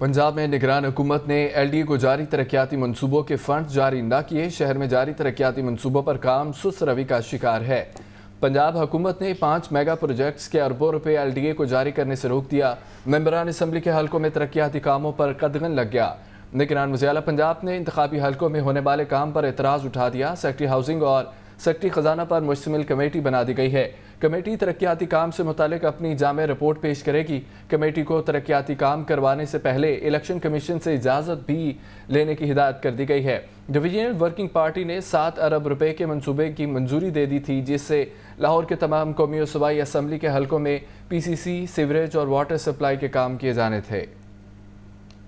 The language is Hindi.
पंजाब में निगरान हुकूमत ने एल डी ए को जारी तरक्याती मनसूबों के फंड जारी न किए शहर में जारी तरक्याती मनसूबों पर काम सुस्त रवि का शिकार है पंजाब हुकूमत ने पाँच मेगा प्रोजेक्ट्स के अरबों रुपये एल डी ए को जारी करने से रोक दिया मम्बरान असम्बली के हल्कों में तरक्याती कामों पर कदगन लग गया निगरान वजीला पंजाब ने इंतबी हल्कों में होने वाले काम पर एतराज़ उठा दिया सेक्ट्री हाउसिंग और सेक्ट्री खजाना पर मुश्तमिल कमेटी बना दी गई है कमेटी तरक्याती काम से मुतक अपनी जाम रिपोर्ट पेश करेगी कमेटी को तरक्याती काम करवाने से पहले इलेक्शन कमीशन से इजाज़त भी लेने की हिदायत कर दी गई है डिवीजनल वर्किंग पार्टी ने सात अरब रुपए के मंसूबे की मंजूरी दे दी थी जिससे लाहौर के तमाम कौमी और सूबाई असम्बली के हलकों में पी सी सी सीवरेज और वाटर सप्लाई के काम किए जाने थे